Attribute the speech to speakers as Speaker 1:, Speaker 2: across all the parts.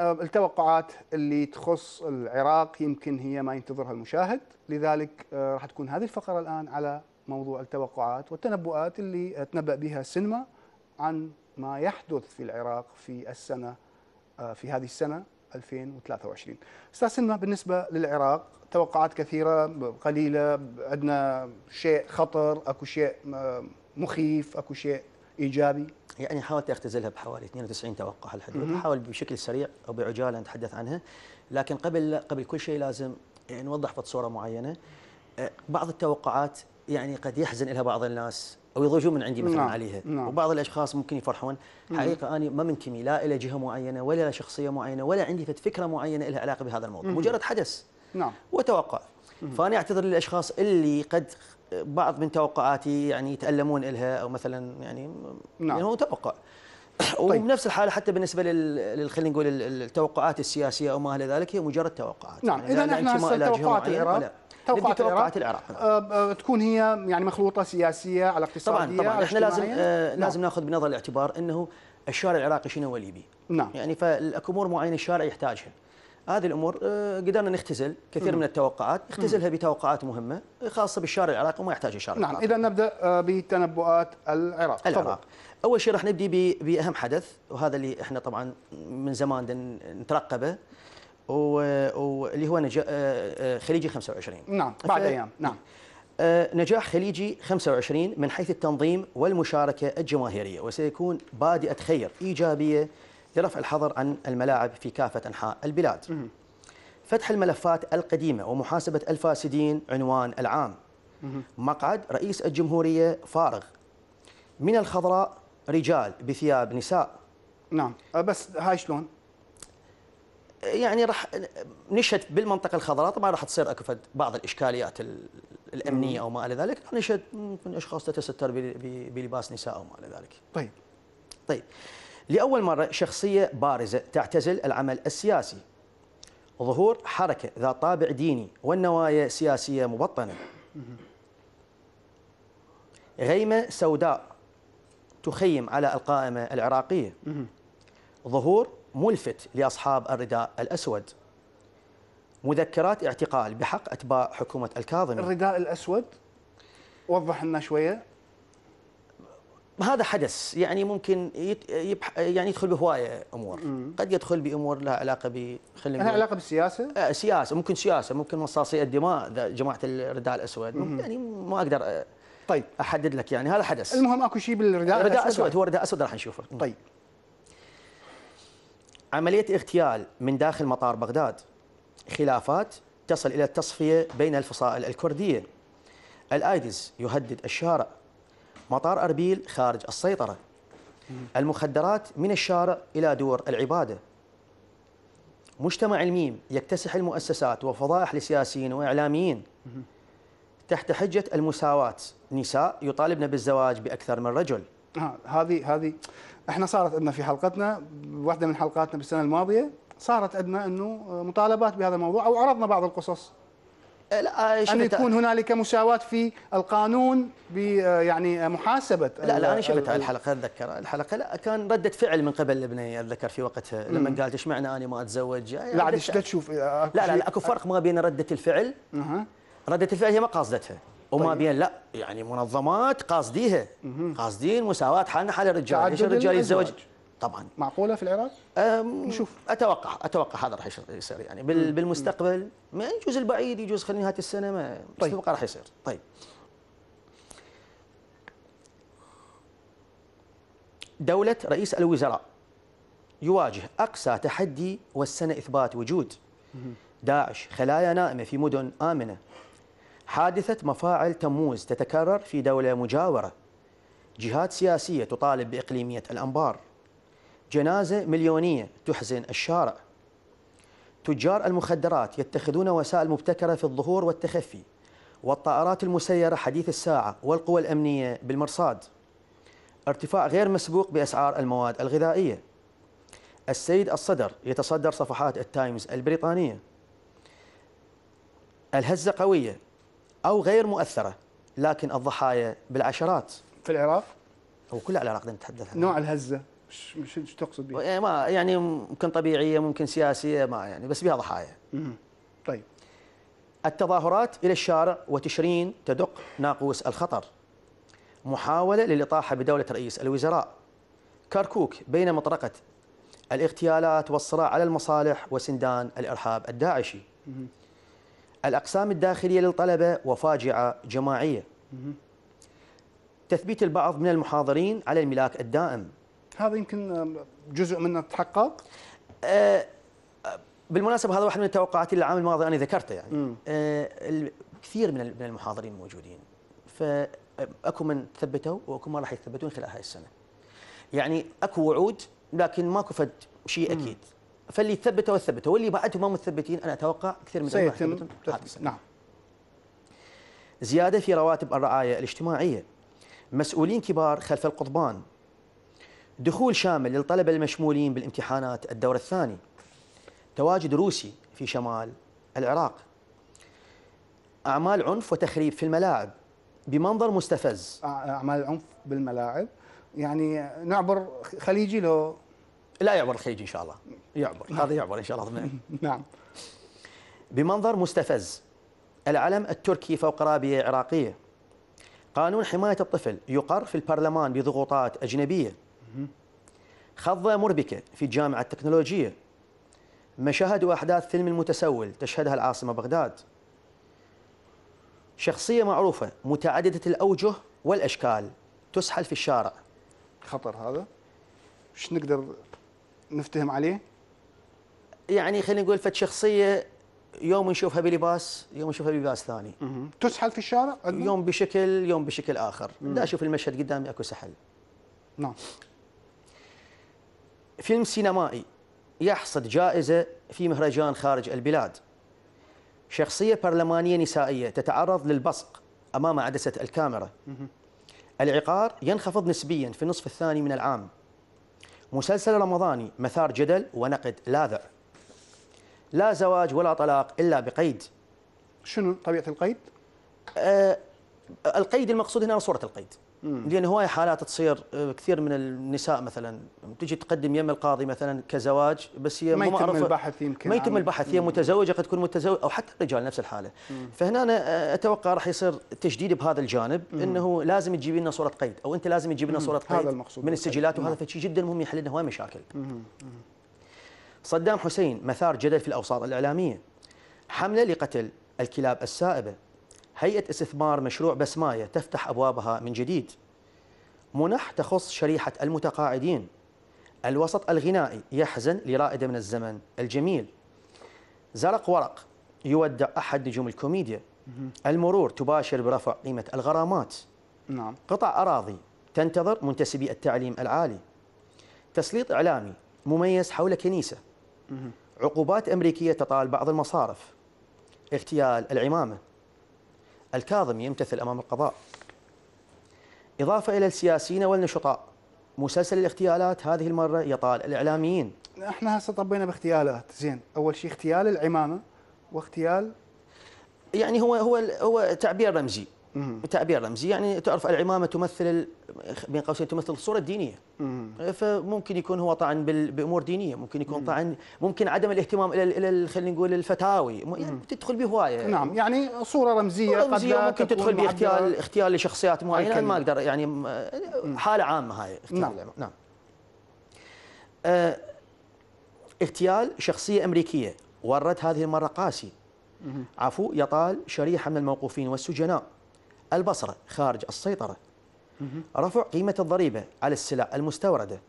Speaker 1: آه، التوقعات اللي تخص العراق يمكن هي ما ينتظرها المشاهد لذلك آه، راح تكون هذه الفقرة الآن على موضوع التوقعات والتنبؤات اللي تنبأ بها السينما عن ما يحدث في العراق في السنة آه، في هذه السنة 2023 استاذ سينما بالنسبه للعراق توقعات كثيره قليله عندنا شيء خطر اكو شيء مخيف اكو شيء
Speaker 2: ايجابي يعني حاولت اختزلها بحوالي 92 توقع الحدود احاول بشكل سريع او بعجاله نتحدث عنها لكن قبل قبل كل شيء لازم يعني نوضح بصوره صوره معينه أه، بعض التوقعات يعني قد يحزن لها بعض الناس او يضجون من عندي مثلا نعم. عليها نعم. وبعض الاشخاص ممكن يفرحون حقيقه انا ما منتمي لا الى جهه معينه ولا الى شخصيه معينه ولا عندي فكره معينه لها علاقه بهذا الموضوع مم. مجرد حدث نعم وتوقع فانا اعتذر للاشخاص اللي قد بعض من توقعاتي يعني يتالمون الها او مثلا يعني نعم يعني هو توقع طيب. وبنفس الحاله حتى بالنسبه لل خلينا نقول التوقعات السياسيه او ما الى ذلك هي مجرد توقعات نعم يعني اذا احنا هسه توقعات العراق توقعات, توقعات العراق
Speaker 1: آه،, أه تكون هي يعني مخلوطه سياسيه على
Speaker 2: اقتصاديه طبعا طبعا على احنا لازم آه نعم. لازم ناخذ بنظر الاعتبار انه الشارع العراقي شنو هو ليبي نعم يعني فالامور امور معينه الشارع يحتاجها هذه الامور آه، قدرنا نختزل كثير من التوقعات نختزلها بتوقعات مهمه خاصه بالشارع العراقي وما يحتاج الشارع نعم اذا نبدا آه، بتنبؤات العراق العراق طبعا. اول شيء راح نبدي باهم حدث وهذا اللي احنا طبعا من زمان نترقبه واللي هو نجاح آه، خليجي 25
Speaker 1: نعم بعد ايام نعم
Speaker 2: نجاح خليجي 25 من حيث التنظيم والمشاركه الجماهيريه وسيكون بادئه خير ايجابيه لرفع الحظر عن الملاعب في كافة أنحاء البلاد فتح الملفات القديمة ومحاسبة الفاسدين عنوان العام مقعد رئيس الجمهورية فارغ من الخضراء رجال بثياب نساء نعم أه، بس هاي شلون؟ يعني راح نشهد بالمنطقه الخضراء طبعا راح تصير اكو بعض الاشكاليات الامنيه او ما الى ذلك نشهد ممكن اشخاص تتستر بلباس نساء او ما الى ذلك. طيب. طيب لأول مرة شخصية بارزة تعتزل العمل السياسي ظهور حركة ذات طابع ديني والنوايا سياسية مبطنة غيمة سوداء تخيم على القائمة العراقية ظهور ملفت لأصحاب الرداء الأسود مذكرات اعتقال بحق أتباع حكومة الكاظمي الرداء الأسود وضح لنا شوية هذا حدث يعني ممكن يبح يعني يدخل بهوايه امور مم. قد يدخل بامور لها علاقه ب خلينا لها علاقه بالسياسه؟ آه سياسه ممكن سياسه ممكن مصاصي الدماء جماعه الرداء الاسود مم. يعني ما اقدر آه، طيب احدد لك يعني هذا حدث المهم
Speaker 1: اكو شيء بالرداء الرداء الاسود
Speaker 2: هو الرداء الاسود راح نشوفه طيب عمليه اغتيال من داخل مطار بغداد خلافات تصل الى التصفيه بين الفصائل الكرديه الايدز يهدد الشارع مطار أربيل خارج السيطرة المخدرات من الشارع إلى دور العبادة مجتمع الميم يكتسح المؤسسات وفضائح لسياسيين وإعلاميين تحت حجة المساواة نساء يطالبن بالزواج بأكثر من رجل آه، هذه هذه احنا صارت عندنا في حلقتنا واحده من حلقاتنا بالسنه الماضيه
Speaker 1: صارت عندنا انه مطالبات بهذا الموضوع او عرضنا بعض القصص آه، لا آه، أن يكون
Speaker 2: هنالك مساواة في القانون آه، يعني محاسبة لا لا أنا شفت الحلقة أتذكر الحلقة لا كان ردة فعل من قبل ابني أتذكر في وقتها لما قالت إيش معنى أنا ما أتزوج يعني لا عاد إيش تشوف لا لا, لا أكو فرق ما بين ردة الفعل ردة الفعل هي ما قاصدتها وما طيب. بين لا يعني منظمات قاصديها قاصدين مساواة حالنا حال الرجال إيش الرجال يتزوج طبعا معقوله في العراق نشوف اتوقع اتوقع هذا راح يصير يعني بالمستقبل ما يجوز البعيد يجوز خلينا نهايه السنه ما طيب. اتوقع راح يصير طيب دولة رئيس الوزراء يواجه أقصى تحدي والسنة إثبات وجود داعش خلايا نائمة في مدن آمنة حادثة مفاعل تموز تتكرر في دولة مجاورة جهات سياسية تطالب بإقليمية الأنبار جنازة مليونية تحزن الشارع تجار المخدرات يتخذون وسائل مبتكرة في الظهور والتخفي والطائرات المسيرة حديث الساعة والقوى الأمنية بالمرصاد ارتفاع غير مسبوق بأسعار المواد الغذائية السيد الصدر يتصدر صفحات التايمز البريطانية الهزة قوية أو غير مؤثرة لكن الضحايا بالعشرات في العراق؟ هو كل العراق نتحدث عنه نوع الهزة مش مش تقصد بها؟ يعني ما يعني ممكن طبيعيه ممكن سياسيه ما يعني بس بها ضحايا. طيب. التظاهرات الى الشارع وتشرين تدق ناقوس الخطر. محاوله للاطاحه بدوله رئيس الوزراء. كركوك بين مطرقه الاغتيالات والصراع على المصالح وسندان الارهاب الداعشي. مم. الاقسام الداخليه للطلبه وفاجعه جماعيه. مم. تثبيت البعض من المحاضرين على الملاك الدائم هذا يمكن جزء منه تحقق أه، بالمناسبه هذا واحد من التوقعات اللي العام الماضي انا ذكرته يعني أه، كثير من من المحاضرين موجودين فاكو من ثبتوا واكو ما راح يثبتون خلال هاي السنه يعني اكو وعود لكن ماكو فد شيء اكيد فاللي ثبتوا ثبتوا واللي بعدهم ما مثبتين انا اتوقع كثير من سيتم نعم زياده في رواتب الرعايه الاجتماعيه مسؤولين كبار خلف القضبان دخول شامل للطلبة المشمولين بالامتحانات الدور الثاني تواجد روسي في شمال العراق أعمال عنف وتخريب في الملاعب بمنظر مستفز أعمال عنف بالملاعب يعني نعبر خليجي لو لا يعبر الخليجي إن شاء الله يعبر نعم. هذا يعبر إن شاء الله نعم بمنظر مستفز العلم التركي فوق رابية عراقية قانون حماية الطفل يقر في البرلمان بضغوطات أجنبية خضة مربكة في جامعه التكنولوجية مشاهد وأحداث فيلم المتسول تشهدها العاصمة بغداد شخصية معروفة متعددة الأوجه والأشكال تسحل في الشارع خطر هذا مش نقدر نفتهم عليه يعني خلينا نقول فد شخصية يوم نشوفها بلباس يوم نشوفها بلباس ثاني تسحل في الشارع يوم بشكل يوم بشكل آخر لا أشوف المشهد قدامي أكو سحل نعم فيلم سينمائي يحصد جائزة في مهرجان خارج البلاد شخصية برلمانية نسائية تتعرض للبصق أمام عدسة الكاميرا العقار ينخفض نسبيا في النصف الثاني من العام مسلسل رمضاني مثار جدل ونقد لاذع لا زواج ولا طلاق إلا بقيد شنو طبيعة القيد؟ آه القيد المقصود هنا صورة القيد لان هواي حالات تصير آه، كثير من النساء مثلا تجي تقدم يم القاضي مثلا كزواج بس هي ما يتم البحث يمكن ما يتم البحث هي متزوجه قد تكون متزوجه او حتى الرجال نفس الحاله فهنا أنا آه، اتوقع راح يصير تشديد بهذا الجانب مم. انه لازم تجيب لنا صوره قيد او انت لازم تجيب لنا صوره قيد هذا المقصود من السجلات وهذا شيء جدا مهم يحل لنا هواي مشاكل صدام حسين مثار جدل في الاوساط الاعلاميه حمله لقتل الكلاب السائبه هيئة استثمار مشروع بسماية تفتح أبوابها من جديد منح تخص شريحة المتقاعدين الوسط الغنائي يحزن لرائدة من الزمن الجميل زرق ورق يودع أحد نجوم الكوميديا المرور تباشر برفع قيمة الغرامات نعم. قطع أراضي تنتظر منتسبي التعليم العالي تسليط إعلامي مميز حول كنيسة عقوبات أمريكية تطال بعض المصارف اغتيال العمامة الكاظم يمتثل أمام القضاء إضافة إلى السياسيين والنشطاء مسلسل الاغتيالات هذه المرة يطال الإعلاميين احنا هسه طبينا باغتيالات زين أول شيء اغتيال العمامة واغتيال يعني هو هو هو تعبير رمزي تعبير رمزي يعني تعرف العمامه تمثل بين قوسين تمثل الصوره الدينيه فممكن يكون هو طعن بامور دينيه ممكن يكون طعن ممكن عدم الاهتمام الى الى خلينا نقول الفتاوي يعني تدخل به هوايه نعم يعني صوره رمزيه, صورة رمزية قد ممكن تدخل به اغتيال لشخصيات معينه ما اقدر يعني حاله عامه هاي نعم نعم آه، اغتيال شخصيه امريكيه ورد هذه المره قاسي عفو يطال شريحه من الموقوفين والسجناء البصرة خارج السيطرة رفع قيمة الضريبة على السلع المستوردة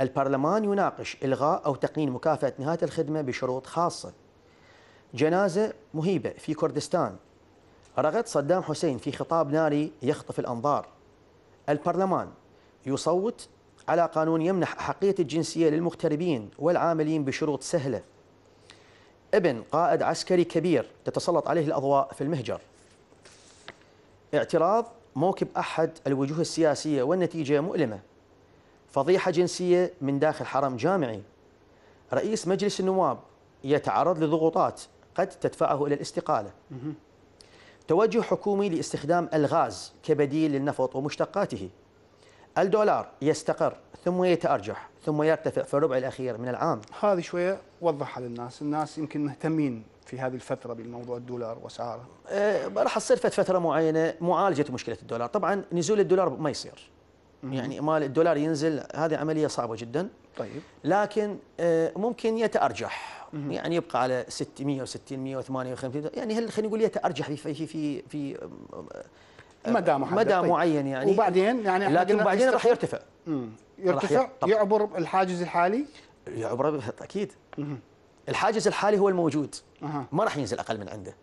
Speaker 2: البرلمان يناقش إلغاء أو تقنين مكافأة نهاية الخدمة بشروط خاصة جنازة مهيبة في كردستان رغد صدام حسين في خطاب ناري يخطف الأنظار البرلمان يصوت على قانون يمنح أحقية الجنسية للمغتربين والعاملين بشروط سهلة ابن قائد عسكري كبير تتسلط عليه الأضواء في المهجر اعتراض موكب أحد الوجوه السياسية والنتيجة مؤلمة فضيحة جنسية من داخل حرم جامعي رئيس مجلس النواب يتعرض لضغوطات قد تدفعه إلى الاستقالة توجه حكومي لاستخدام الغاز كبديل للنفط ومشتقاته الدولار يستقر ثم يتأرجح ثم يرتفع في الربع الأخير من العام هذه شوية
Speaker 1: وضحها للناس الناس يمكن مهتمين في هذه الفترة بموضوع الدولار وأسعاره؟
Speaker 2: أه راح تصير فترة معينة معالجة مشكلة الدولار، طبعا نزول الدولار ما يصير. يعني مال الدولار ينزل هذه عملية صعبة جدا. طيب. لكن أه ممكن يتأرجح مم. يعني يبقى على 600 و60 158 يعني هل خلينا نقول يتأرجح في في في, في أه، مدى محدد مدى طيب. معين يعني وبعدين يعني لكن بعدين راح يرتفع. مم. يرتفع يعبر الحاجز الحالي؟ يعبر اكيد الحاجز الحالي هو الموجود ما راح ينزل اقل من عنده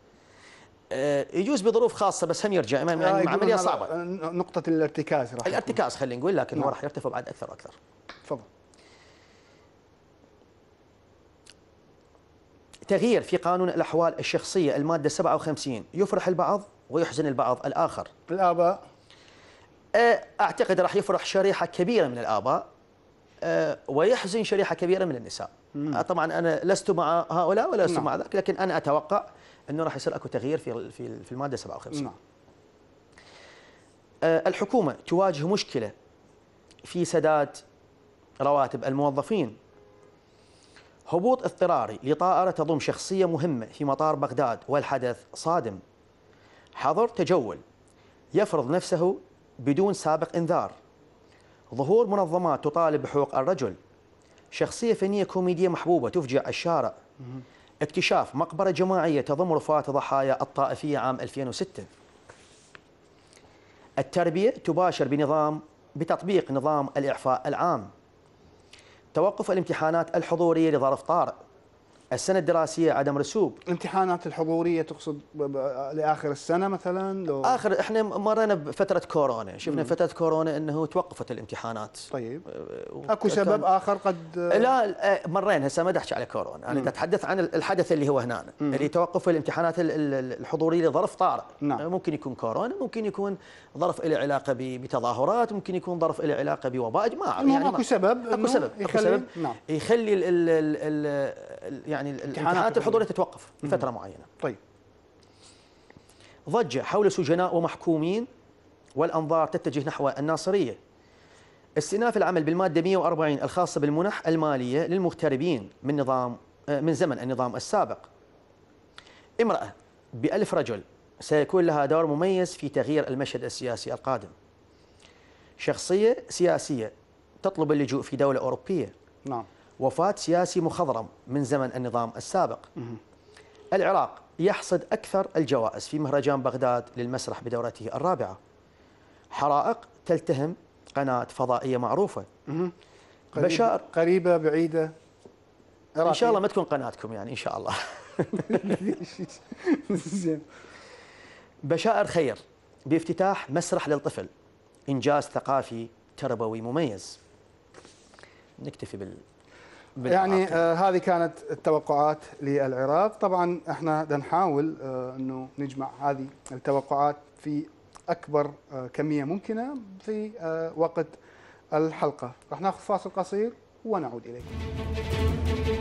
Speaker 2: آه، يجوز بظروف خاصه بس هم يرجع يعني آه عمليه صعبه نقطه الارتكاز راح الارتكاز خلينا نقول لكن هو نعم. راح يرتفع بعد اكثر واكثر تفضل تغيير في قانون الاحوال الشخصيه الماده 57 يفرح البعض ويحزن البعض الاخر الاباء آه، اعتقد راح يفرح شريحه كبيره من الاباء آه، ويحزن شريحه كبيره من النساء طبعا انا لست مع هؤلاء ولست نعم. مع ذاك لكن انا اتوقع انه راح يصير اكو تغيير في في في الماده 57 نعم. أه، الحكومه تواجه مشكله في سداد رواتب الموظفين هبوط اضطراري لطائره تضم شخصيه مهمه في مطار بغداد والحدث صادم حظر تجول يفرض نفسه بدون سابق انذار ظهور منظمات تطالب بحقوق الرجل شخصية فنية كوميدية محبوبة تفجع الشارع اكتشاف مقبرة جماعية تضم رفات ضحايا الطائفية عام 2006 التربية تباشر بنظام بتطبيق نظام الإعفاء العام توقف الامتحانات الحضورية لظرف طارئ السنه الدراسيه عدم رسوب الامتحانات الحضوريه تقصد لاخر السنه
Speaker 1: مثلا لو اخر
Speaker 2: احنا مرينا بفتره كورونا شفنا مم. فتره كورونا انه توقفت الامتحانات طيب أه، اكو سبب
Speaker 1: اخر قد لا
Speaker 2: أه، مرينا هسه ما احكي على كورونا انا اتحدث عن الحدث اللي هو هنا اللي توقف الامتحانات الحضوريه لظرف طارئ نعم. أه، ممكن يكون كورونا ممكن يكون ظرف له علاقه بتظاهرات ممكن يكون ظرف له علاقه بوباء ما اعرف يعني اكو سبب اكو سبب اكو سبب نعم. يخلي ال ال ال يعني الامتحانات الحضوريه تتوقف لفتره معينه طيب ضجه حول سجناء ومحكومين والانظار تتجه نحو الناصريه استئناف العمل بالماده 140 الخاصه بالمنح الماليه للمغتربين من نظام آه، من زمن النظام السابق امراه ب رجل سيكون لها دور مميز في تغيير المشهد السياسي القادم شخصيه سياسيه تطلب اللجوء في دوله اوروبيه نعم وفاة سياسي مخضرم من زمن النظام السابق العراق يحصد أكثر الجوائز في مهرجان بغداد للمسرح بدورته الرابعة حرائق تلتهم قناة فضائية معروفة قريب بشار قريبة بعيدة إن شاء الله ما تكون قناتكم يعني إن شاء الله بشائر خير بافتتاح مسرح للطفل إنجاز ثقافي تربوي مميز نكتفي بال يعني آه هذه كانت
Speaker 1: التوقعات للعراق طبعا احنا نحاول آه انه نجمع هذه التوقعات في اكبر آه كميه ممكنه في آه وقت الحلقه راح ناخذ فاصل قصير ونعود اليكم